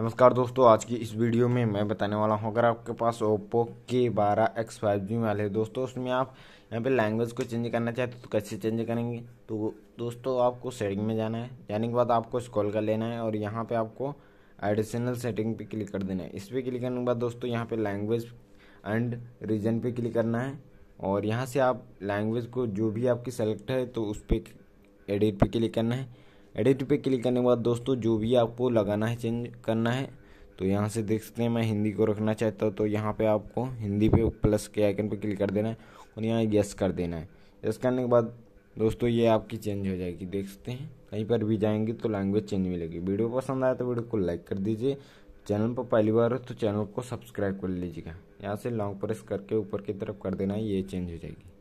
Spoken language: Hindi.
नमस्कार दोस्तों आज की इस वीडियो में मैं बताने वाला हूँ अगर आपके पास ओप्पो के बारह एक्स फाइव जी वाले दोस्तों उसमें आप यहाँ पे लैंग्वेज को चेंज करना चाहते हो तो कैसे चेंज करेंगे तो दोस्तों आपको सेटिंग में जाना है जाने के बाद आपको स्कॉल कर लेना है और यहाँ पर आपको एडिशनल सेटिंग पर क्लिक कर देना है इस पर क्लिक करने के बाद दोस्तों यहाँ पर लैंग्वेज एंड रीजन पर क्लिक करना है और यहाँ से आप लैंग्वेज को जो भी आपकी सेलेक्ट है तो उस पर एडिट पर क्लिक करना है एडिट पे क्लिक करने के बाद दोस्तों जो भी आपको लगाना है चेंज करना है तो यहाँ से देख सकते हैं मैं हिंदी को रखना चाहता हूँ तो यहाँ पे आपको हिंदी पे प्लस के आइकन पे क्लिक कर देना है और यहाँ यस कर देना है यस करने के बाद दोस्तों ये आपकी चेंज हो जाएगी देख सकते हैं कहीं पर भी जाएंगे तो लैंग्वेज चेंज मिलेगी वीडियो पसंद आया तो वीडियो को लाइक कर दीजिए चैनल पर पहली बार हो तो चैनल को सब्सक्राइब कर लीजिएगा यहाँ से लॉन्ग प्रेस करके ऊपर की तरफ कर देना है ये चेंज हो जाएगी